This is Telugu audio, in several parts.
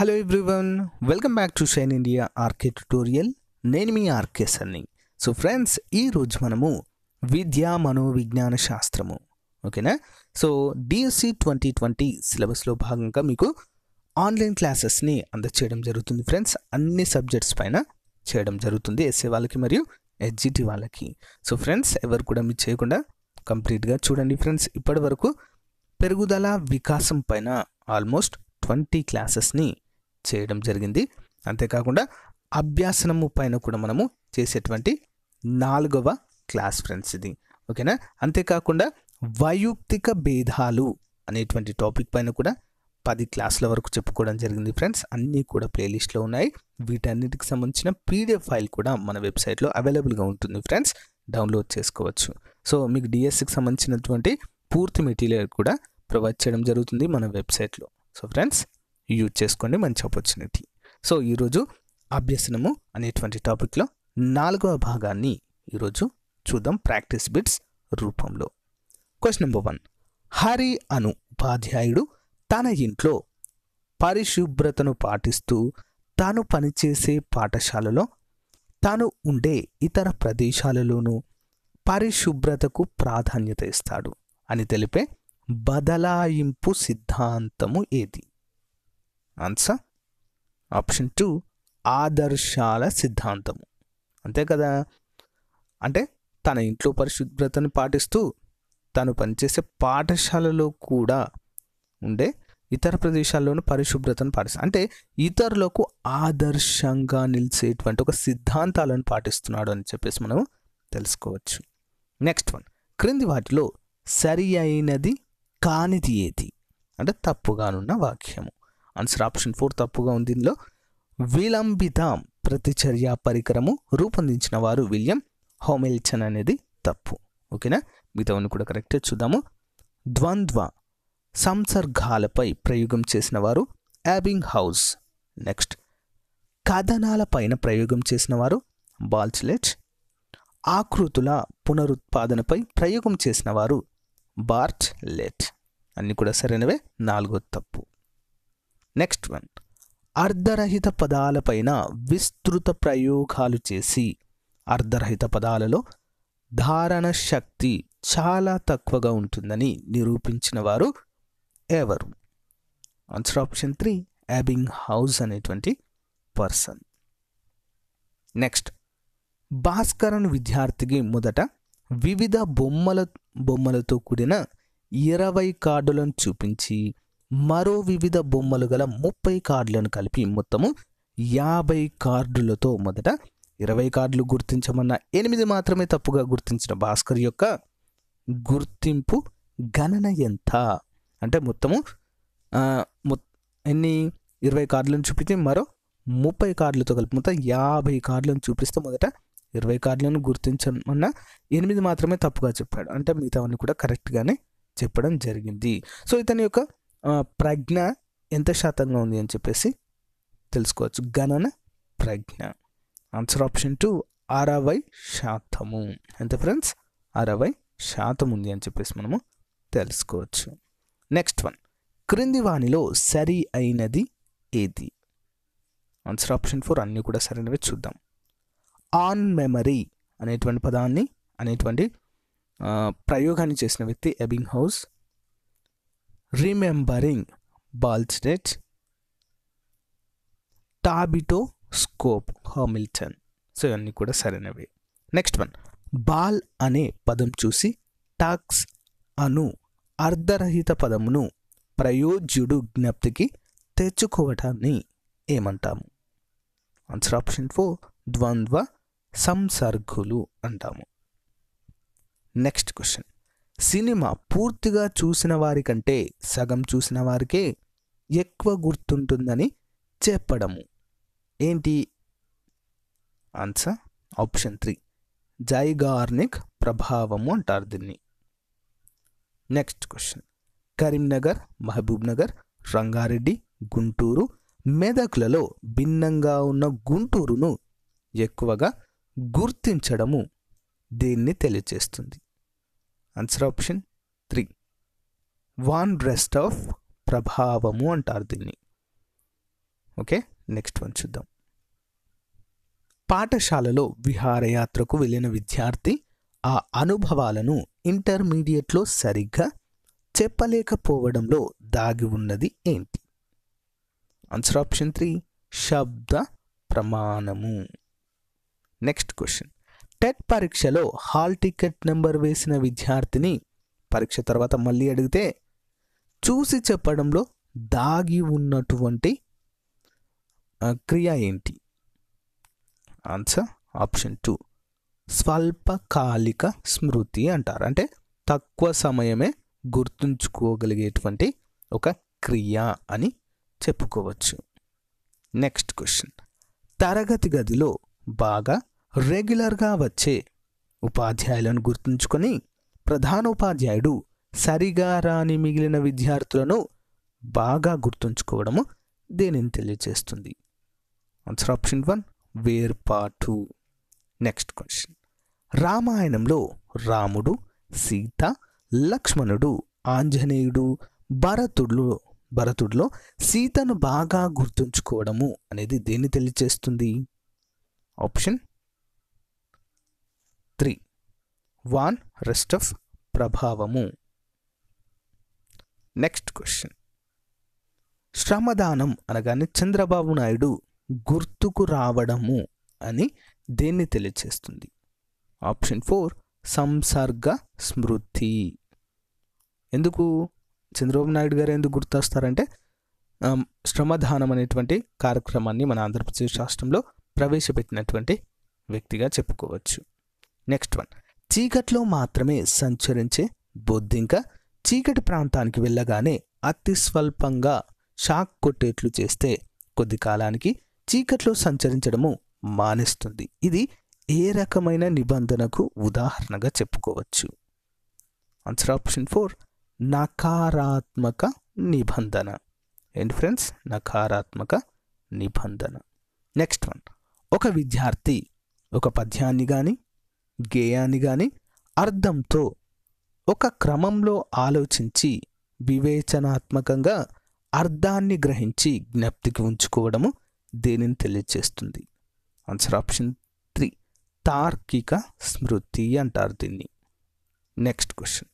hello everyone welcome back to shine India RK tutorial నేను మీ ఆర్కే సన్ని సో ఫ్రెండ్స్ ఈరోజు మనము విద్యా మనోవిజ్ఞాన శాస్త్రము ఓకేనా సో డిఎస్సి ట్వంటీ ట్వంటీ సిలబస్లో భాగంగా మీకు ఆన్లైన్ క్లాసెస్ని అందచేయడం జరుగుతుంది ఫ్రెండ్స్ అన్ని సబ్జెక్ట్స్ పైన చేయడం జరుగుతుంది ఎస్ఏ వాళ్ళకి మరియు ఎస్జిటి వాళ్ళకి సో ఫ్రెండ్స్ ఎవరు కూడా మీరు చేయకుండా కంప్లీట్గా చూడండి ఫ్రెండ్స్ ఇప్పటి వరకు పెరుగుదల వికాసం పైన ఆల్మోస్ట్ ట్వంటీ క్లాసెస్ని చేయడం జరిగింది అంతేకాకుండా అభ్యాసనము పైన కూడా మనము చేసేటువంటి నాలుగవ క్లాస్ ఫ్రెండ్స్ ఇది ఓకేనా అంతేకాకుండా వైయక్తిక భేదాలు అనేటువంటి టాపిక్ పైన కూడా పది క్లాసుల వరకు చెప్పుకోవడం జరిగింది ఫ్రెండ్స్ అన్నీ కూడా ప్లేలిస్ట్లో ఉన్నాయి వీటన్నిటికి సంబంధించిన పీడిఎఫ్ ఫైల్ కూడా మన వెబ్సైట్లో అవైలబుల్గా ఉంటుంది ఫ్రెండ్స్ డౌన్లోడ్ చేసుకోవచ్చు సో మీకు డిఎస్సికి సంబంధించినటువంటి పూర్తి మెటీరియల్ కూడా ప్రొవైడ్ చేయడం జరుగుతుంది మన వెబ్సైట్లో సో ఫ్రెండ్స్ యూజ్ చేసుకోండి మంచి ఆపర్చునిటీ సో ఈరోజు అభ్యసనము అనేటువంటి టాపిక్లో నాలుగవ భాగాన్ని ఈరోజు చూద్దాం ప్రాక్టీస్ బిట్స్ రూపంలో క్వశ్చన్ నెంబర్ వన్ హరి అను ఉపాధ్యాయుడు తన ఇంట్లో పరిశుభ్రతను పాటిస్తూ తాను పనిచేసే పాఠశాలలో తాను ఉండే ఇతర ప్రదేశాలలోనూ పరిశుభ్రతకు ప్రాధాన్యత ఇస్తాడు అని తెలిపే బదలాయింపు సిద్ధాంతము ఏది ఆన్సర్ ఆప్షన్ టూ ఆదర్శాల సిద్ధాంతము అంతే కదా అంటే తన ఇంట్లో పరిశుభ్రతను పాటిస్తూ తను పనిచేసే పాఠశాలలో కూడా ఉండే ఇతర ప్రదేశాల్లోనూ పరిశుభ్రతను పాటిస్తా అంటే ఇతరులకు ఆదర్శంగా నిలిచేటువంటి ఒక సిద్ధాంతాలను పాటిస్తున్నాడు అని చెప్పేసి మనం తెలుసుకోవచ్చు నెక్స్ట్ వన్ క్రింది వాటిలో సరి అయినది కానిది ఏది అంటే తప్పుగానున్న వాక్యము ఆన్సర్ ఆప్షన్ ఫోర్ తప్పుగా ఉంది దీనిలో విలంబిత ప్రతిచర్య పరికరము రూపొందించిన వారు విలియం హోమెల్చన్ అనేది తప్పు ఓకేనా మిగతావన్నీ కూడా కరెక్ట్ చూద్దాము ద్వంద్వ సంసర్గాలపై ప్రయోగం చేసిన వారు యాబింగ్ హౌస్ నెక్స్ట్ కథనాల పైన ప్రయోగం చేసిన వారు బాల్చిలెచ్ ఆకృతుల పునరుత్పాదనపై ప్రయోగం చేసిన వారు బార్చ్ లెట్ అన్నీ కూడా సరైనవే నాలుగో తప్పు నెక్స్ట్ వన్ అర్ధరహిత పదాలపైన విస్తృత ప్రయోగాలు చేసి అర్ధరహిత పదాలలో ధారణ శక్తి చాలా తక్కువగా ఉంటుందని నిరూపించిన వారు ఎవరు answer option three Ebbinghaus అనేటువంటి పర్సన్ నెక్స్ట్ భాస్కరన్ విద్యార్థికి మొదట వివిధ బొమ్మల బొమ్మలతో కూడిన ఇరవై కార్డులను చూపించి మరో వివిధ బొమ్మలు గల ముప్పై కార్డులను కలిపి మొత్తము యాభై కార్డులతో మొదట ఇరవై కార్డులు గుర్తించమన్న ఎనిమిది మాత్రమే తప్పుగా గుర్తించిన భాస్కర్ యొక్క గుర్తింపు గణన ఎంత అంటే మొత్తము ఎన్ని ఇరవై కార్డులను చూపించి మరో ముప్పై కార్డులతో కలిపి మొత్తం యాభై కార్డులను చూపిస్తే మొదట ఇరవై కార్డులను గుర్తించమన్న ఎనిమిది మాత్రమే తప్పుగా చెప్పాడు అంటే మిగతావన్నీ కూడా కరెక్ట్గానే చెప్పడం జరిగింది సో ఇతని యొక్క ప్రజ్ఞ ఎంత శాతంగా ఉంది అని చెప్పేసి తెలుసుకోవచ్చు గణన ప్రజ్ఞ ఆన్సర్ ఆప్షన్ టూ అరవై శాతము ఎంత ఫ్రెండ్స్ అరవై శాతం ఉంది అని చెప్పేసి మనము తెలుసుకోవచ్చు నెక్స్ట్ వన్ క్రింది వాణిలో సరి అయినది ఏది ఆన్సర్ ఆప్షన్ ఫోర్ అన్నీ కూడా సరైనవి చూద్దాం ఆన్ మెమరీ అనేటువంటి పదాన్ని అనేటువంటి ప్రయోగాన్ని చేసిన వ్యక్తి ఎబింగ్ హౌస్ బాల్స్ డెట్ టాబిటో స్కోప్ హామిల్టన్ సో ఇవన్నీ కూడా సరైనవి నెక్స్ట్ వన్ బాల్ అనే పదం చూసి టాక్స్ అను అర్ధరహిత పదమును ప్రయోజ్యుడు జ్ఞప్తికి తెచ్చుకోవటాన్ని ఏమంటాము ఆన్సర్ ఆప్షన్ ఫోర్ ద్వంద్వ సంసర్గులు అంటాము నెక్స్ట్ క్వశ్చన్ సినిమా పూర్తిగా చూసిన వారికంటే సగం చూసిన వారికే ఎక్కువ గుర్తుంటుందని చెప్పడము ఏంటి ఆన్సర్ ఆప్షన్ త్రీ జైగార్నిక్ ప్రభావము అంటారు దీన్ని next question Karimnagar Mahabubnagar Rangareddy Guntur మెదక్లలో భిన్నంగా ఉన్న గుంటూరును ఎక్కువగా గుర్తించడము దీన్ని తెలియచేస్తుంది answer option three von Restorff ప్రభావము అంటారు దీన్ని ఓకే నెక్స్ట్ వన్ చూద్దాం పాఠశాలలో విహారయాత్రకు వెళ్ళిన విద్యార్థి ఆ అనుభవాలను ఇంటర్మీడియట్లో సరిగ్గా చెప్పలేకపోవడంలో దాగి ఉన్నది ఏంటి ఆన్సర్ ఆప్షన్ త్రీ శబ్ద ప్రమాణము నెక్స్ట్ క్వశ్చన్ టెట్ పరీక్షలో హాల్ టికెట్ నెంబర్ వేసిన విద్యార్థిని పరీక్ష తర్వాత మళ్ళీ అడిగితే చూసి చెప్పడంలో దాగి ఉన్నటువంటి క్రియ ఏంటి ఆన్సర్ ఆప్షన్ టూ స్వల్పకాలిక స్మృతి అంటారు అంటే తక్కువ సమయమే గుర్తుంచుకోగలిగేటువంటి ఒక క్రియ అని చెప్పుకోవచ్చు నెక్స్ట్ క్వశ్చన్ తరగతి గదిలో బాగా రెగ్యులర్గా వచ్చే ఉపాధ్యాయులను గుర్తుంచుకొని ప్రధానోపాధ్యాయుడు సరిగా రాని మిగిలిన విద్యార్థులను బాగా గుర్తుంచుకోవడము దేనిని తెలియజేస్తుంది ఆన్సర్ ఆప్షన్ వన్ వేర్ పాటు నెక్స్ట్ క్వశ్చన్ రామాయణంలో రాముడు సీత లక్ష్మణుడు ఆంజనేయుడు భరతుడు భరతుడిలో సీతను బాగా గుర్తుంచుకోవడము అనేది దేన్ని తెలియజేస్తుంది option three von Restorff ప్రభావము నెక్స్ట్ క్వశ్చన్ శ్రమదానం అనగానే చంద్రబాబు నాయుడు గుర్తుకు రావడము అని దేన్ని తెలియచేస్తుంది ఆప్షన్ ఫోర్ సంసర్గ స్మృతి ఎందుకు చంద్రబాబు నాయుడు గారు ఎందుకు గుర్తొస్తారంటే శ్రమదానం అనేటువంటి కార్యక్రమాన్ని మన ఆంధ్రప్రదేశ్ రాష్ట్రంలో ప్రవేశపెట్టినటువంటి వ్యక్తిగా చెప్పుకోవచ్చు నెక్స్ట్ వన్ చీకట్లో మాత్రమే సంచరించే బొద్దింక చీకటి ప్రాంతానికి వెళ్ళగానే అతి స్వల్పంగా షాక్ కొట్టేట్లు చేస్తే కొద్ది కాలానికి చీకట్లో సంచరించడము మానేస్తుంది ఇది ఏ రకమైన నిబంధనకు ఉదాహరణగా చెప్పుకోవచ్చు ఆన్సర్ ఆప్షన్ ఫోర్ నకారాత్మక నిబంధన ఏంటి ఫ్రెండ్స్ నకారాత్మక నిబంధన నెక్స్ట్ వన్ ఒక విద్యార్థి ఒక పద్యాన్ని కానీ గేయాన్ని కానీ అర్థంతో ఒక క్రమంలో ఆలోచించి వివేచనాత్మకంగా అర్థాన్ని గ్రహించి జ్ఞప్తికి ఉంచుకోవడము దేనిని తెలియజేస్తుంది ఆన్సర్ ఆప్షన్ త్రీ తార్కిక స్మృతి అంటారు దీన్ని నెక్స్ట్ క్వశ్చన్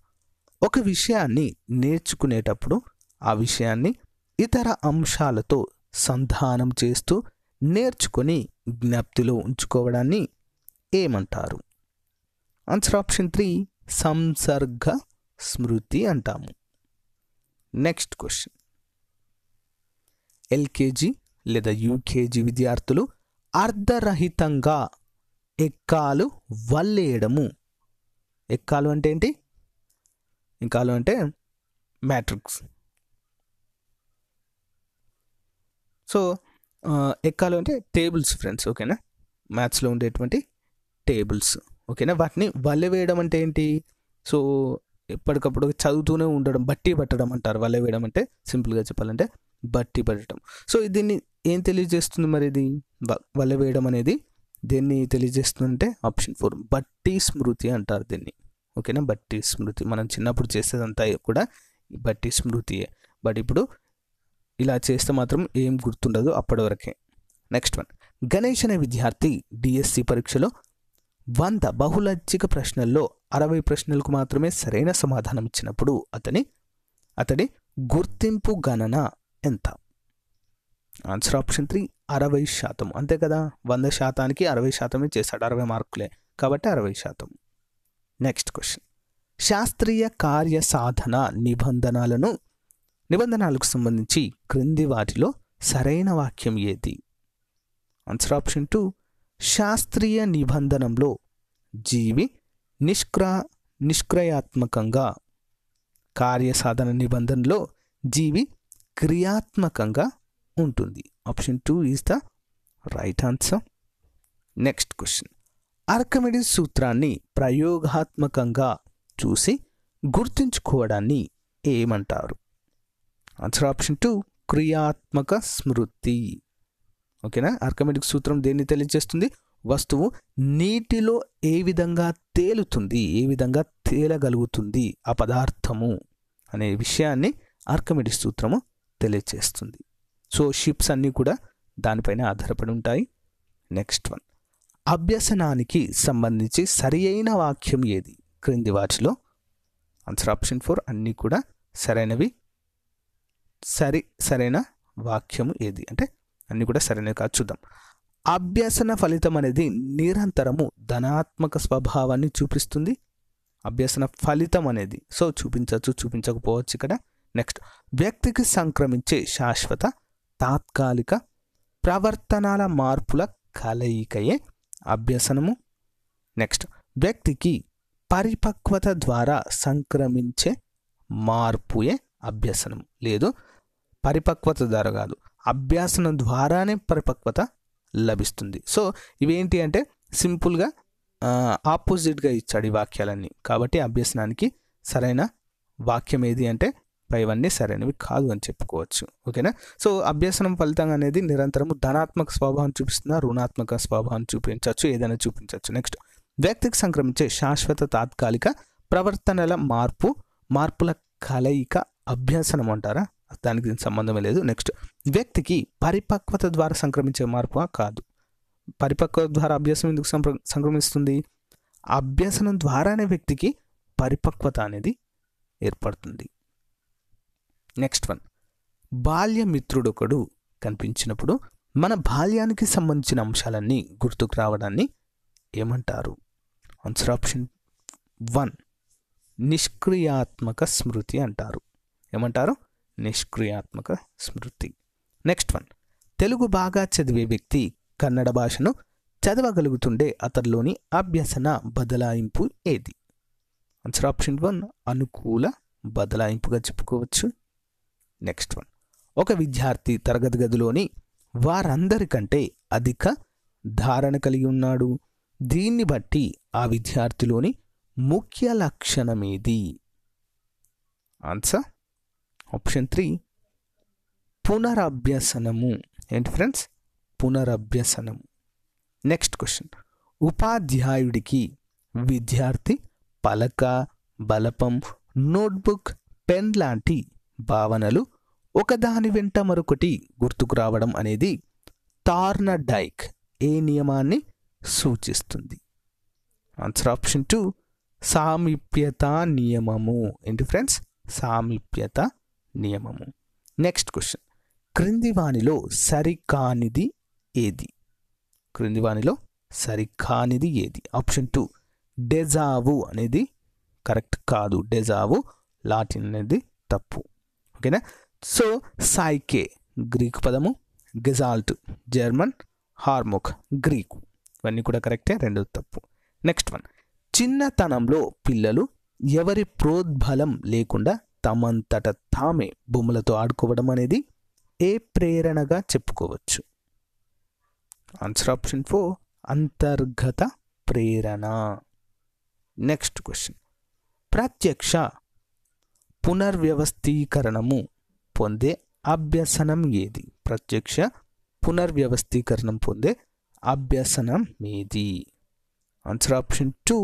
ఒక విషయాన్ని నేర్చుకునేటప్పుడు ఆ విషయాన్ని ఇతర అంశాలతో సంధానం చేస్తూ నేర్చుకొని జ్ఞప్తిలో ఉంచుకోవడాన్ని ఏమంటారు ఆన్సర్ ఆప్షన్ త్రీ సంసర్గ స్మృతి అంటాము నెక్స్ట్ క్వశ్చన్ ఎల్కేజీ లేదా యూకేజీ విద్యార్థులు అర్ధరహితంగా ఎక్కాలు వల్లేయడము ఎక్కాలు అంటే ఏంటి ఎక్కాలు అంటే మ్యాట్రిక్స్ సో uh, ఎక్కాలు అంటే టేబుల్స్ ఫ్రెండ్స్ ఓకేనా మ్యాథ్స్లో ఉండేటువంటి టేబుల్స్ ఓకేనా వాటిని వల్ల వేయడం అంటే ఏంటి సో ఎప్పటికప్పుడు చదువుతూనే ఉండడం బట్టి పట్టడం అంటారు వల్ల వేయడం అంటే సింపుల్గా చెప్పాలంటే బట్టి పట్టడం సో దీన్ని ఏం తెలియజేస్తుంది మరి ఇది వల్ల వేయడం అనేది దేన్ని తెలియజేస్తుందంటే ఆప్షన్ ఫోర్ బట్టి స్మృతి అంటారు దీన్ని ఓకేనా బట్టి స్మృతి మనం చిన్నప్పుడు చేసేదంతా కూడా బట్టి స్మృతియే బట్ ఇప్పుడు ఇలా చేస్తే మాత్రం ఏం గుర్తుండదు అప్పటి వరకే నెక్స్ట్ వన్ గణేష్ అనే విద్యార్థి డిఎస్సి పరీక్షలో వంద బహుళజ్జిక ప్రశ్నల్లో అరవై ప్రశ్నలకు మాత్రమే సరైన సమాధానం ఇచ్చినప్పుడు అతని అతడి గుర్తింపు గణన ఎంత ఆన్సర్ ఆప్షన్ త్రీ అరవై శాతం అంతే కదా వంద శాతానికి అరవై శాతమే చేశాడు అరవై మార్కులే కాబట్టి అరవై శాతం నెక్స్ట్ క్వశ్చన్ శాస్త్రీయ కార్య సాధన నిబంధనలను నిబంధనలకు సంబంధించి క్రింది వాటిలో సరైన వాక్యం ఏది ఆన్సర్ ఆప్షన్ టూ శాస్త్రీయ నిబంధనంలో జీవి నిష్క్ర నిష్క్రయాత్మకంగా కార్యసాధన నిబంధనలో జీవి క్రియాత్మకంగా ఉంటుంది option two is the right answer next question Archimedes సూత్రాన్ని ప్రయోగాత్మకంగా చూసి గుర్తుంచుకోవడాన్ని ఏమంటారు ఆన్సర్ ఆప్షన్ టూ క్రియాత్మక స్మృతి ఓకేనా ఆర్కమెటిక్ సూత్రం దేన్ని తెలియజేస్తుంది వస్తువు నీటిలో ఏ విధంగా తేలుతుంది ఏ విధంగా తేలగలుగుతుంది ఆ పదార్థము అనే విషయాన్ని ఆర్కమెటిక్ సూత్రము తెలియజేస్తుంది సో షిప్స్ అన్నీ కూడా దానిపైన ఆధారపడి ఉంటాయి నెక్స్ట్ వన్ అభ్యసనానికి సంబంధించి సరియైన వాక్యం ఏది క్రింది వాటిలో ఆన్సర్ ఆప్షన్ ఫోర్ అన్నీ కూడా సరైనవి సరి సరైన వాక్యం ఏది అంటే అన్నీ కూడా సరైనవి కాదు చూద్దాం అభ్యసన ఫలితం అనేది నిరంతరము ధనాత్మక స్వభావాన్ని చూపిస్తుంది అభ్యసన ఫలితం అనేది సో చూపించవచ్చు చూపించకపోవచ్చు ఇక్కడ నెక్స్ట్ వ్యక్తికి సంక్రమించే శాశ్వత తాత్కాలిక ప్రవర్తనాల మార్పుల కలయికయే అభ్యసనము నెక్స్ట్ వ్యక్తికి పరిపక్వత ద్వారా సంక్రమించే మార్పుయే అభ్యసనము లేదు పరిపక్వత ద్వారా కాదు అభ్యాసనం ద్వారానే పరిపక్వత లభిస్తుంది సో ఇవేంటి అంటే సింపుల్గా ఆపోజిట్గా ఇచ్చాడు ఈ వాక్యాలన్నీ కాబట్టి అభ్యసనానికి సరైన వాక్యం ఏది అంటే పైవన్నీ సరైనవి కాదు అని చెప్పుకోవచ్చు ఓకేనా సో అభ్యసనం ఫలితంగా అనేది నిరంతరము ధనాత్మక స్వభావం చూపిస్తున్న రుణాత్మక స్వభావం చూపించవచ్చు ఏదైనా చూపించవచ్చు నెక్స్ట్ వ్యక్తికి సంక్రమించే శాశ్వత తాత్కాలిక ప్రవర్తనల మార్పు మార్పుల కలయిక అభ్యసనం అంటారా దానికి దీనికి సంబంధమే లేదు నెక్స్ట్ వ్యక్తికి పరిపక్వత ద్వారా సంక్రమించే మార్పు కాదు పరిపక్వత ద్వారా అభ్యాసం ఎందుకు సంక్రమిస్తుంది అభ్యసనం ద్వారానే వ్యక్తికి పరిపక్వత అనేది ఏర్పడుతుంది నెక్స్ట్ వన్ బాల్యమిత్రుడు ఒకడు కనిపించినప్పుడు మన బాల్యానికి సంబంధించిన అంశాలన్నీ గుర్తుకు రావడాన్ని ఏమంటారు ఆన్సర్ ఆప్షన్ వన్ నిష్క్రియాత్మక స్మృతి అంటారు ఏమంటారు నిష్క్రియాత్మక స్మృతి నెక్స్ట్ వన్ తెలుగు బాగా చదివే వ్యక్తి కన్నడ భాషను చదవగలుగుతుండే అతడిలోని అభ్యసన బదలాయింపు ఏది ఆన్సర్ ఆప్షన్ వన్ అనుకూల బదలాయింపుగా చెప్పుకోవచ్చు నెక్స్ట్ వన్ ఒక విద్యార్థి తరగతి గదిలోని వారందరికంటే అధిక ధారణ కలిగి ఉన్నాడు దీన్ని బట్టి ఆ విద్యార్థిలోని ముఖ్య లక్షణమేది ఆన్సర్ ఆప్షన్ త్రీ పునరభ్యసనము ఏంటి ఫ్రెండ్స్ పునరభ్యసనము నెక్స్ట్ క్వశ్చన్ ఉపాధ్యాయుడికి విద్యార్థి పలక బలపం నోట్బుక్ పెన్ లాంటి భావనలు ఒకదాని వెంట మరొకటి గుర్తుకు రావడం అనేది తార్న డైక్ ఏ నియమాన్ని సూచిస్తుంది ఆన్సర్ ఆప్షన్ టూ సామీప్యత నియమము ఏంటి ఫ్రెండ్స్ సామీప్యత నియమము నెక్స్ట్ క్వశ్చన్ క్రింది వాణిలో సరికానిది ఏది క్రిందివాణిలో సరికానిది ఏది ఆప్షన్ టూ డెజావు అనేది కరెక్ట్ కాదు డెజావు లాటిన్ అనేది తప్పు ఓకేనా సో సైకే గ్రీక్ పదము గెజాల్ట్ జర్మన్ హార్మోక్ గ్రీకు ఇవన్నీ కూడా కరెక్టే రెండు తప్పు నెక్స్ట్ వన్ చిన్నతనంలో పిల్లలు ఎవరి ప్రోద్బలం లేకుండా తమంతట తామే బొమ్మలతో ఆడుకోవడం అనేది ఏ ప్రేరణగా చెప్పుకోవచ్చు ఆన్సర్ ఆప్షన్ ఫోర్ అంతర్గత ప్రేరణ నెక్స్ట్ క్వశ్చన్ ప్రత్యక్ష పునర్వ్యవస్థీకరణము పొందే అభ్యసనం ఏది ప్రత్యక్ష పునర్వ్యవస్థీకరణం పొందే అభ్యసనం ఏది ఆన్సర్ ఆప్షన్ టూ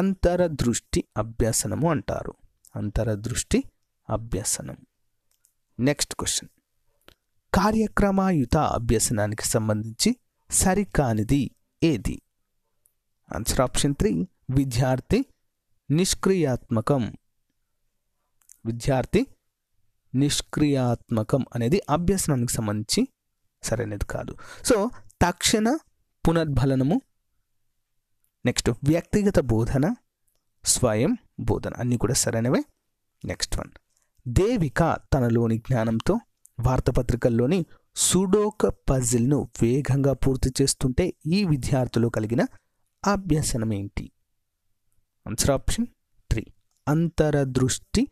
అంతరదృష్టి అభ్యసనము అంటారు అంతరదృష్టి అభ్యసనం నెక్స్ట్ క్వశ్చన్ కార్యక్రమాయుత అభ్యసనానికి సంబంధించి సరికానిది ఏది ఆన్సర్ ఆప్షన్ త్రీ విద్యార్థి నిష్క్రియాత్మకం విద్యార్థి నిష్క్రియాత్మకం అనేది అభ్యసనానికి సంబంధించి సరైనది కాదు సో తక్షణ పునర్బలనము నెక్స్ట్ వ్యక్తిగత బోధన స్వయం బోధన అన్నీ కూడా సరైనవే నెక్స్ట్ వన్ దేవిక తనలోని జ్ఞానంతో వార్తాపత్రికల్లోని సూడోక పజిల్ను వేగంగా పూర్తి చేస్తుంటే ఈ విద్యార్థులు కలిగిన అభ్యసనం ఏంటి ఆన్సర్ ఆప్షన్ త్రీ అంతరదృష్టి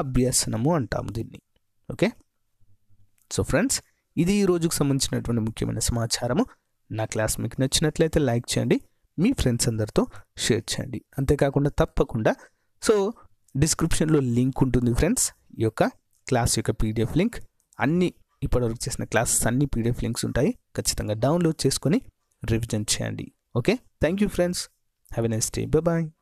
అభ్యసనము అంటాము దీన్ని ఓకే సో ఫ్రెండ్స్ ఇది ఈ రోజుకు సంబంధించినటువంటి ముఖ్యమైన సమాచారము నా క్లాస్ మీకు నచ్చినట్లయితే లైక్ చేయండి మీ ఫ్రెండ్స్ అందరితో షేర్ చేయండి అంతేకాకుండా తప్పకుండా సో డిస్క్రిప్షన్లో లింక్ ఉంటుంది ఫ్రెండ్స్ ఈ యొక్క క్లాస్ యొక్క పీడిఎఫ్ లింక్ అన్ని ఇప్పటివరకు చేసిన క్లాసెస్ అన్ని పీడిఎఫ్ లింక్స్ ఉంటాయి ఖచ్చితంగా డౌన్లోడ్ చేసుకొని రివిజన్ చేయండి okay thank you friends have a nice day bye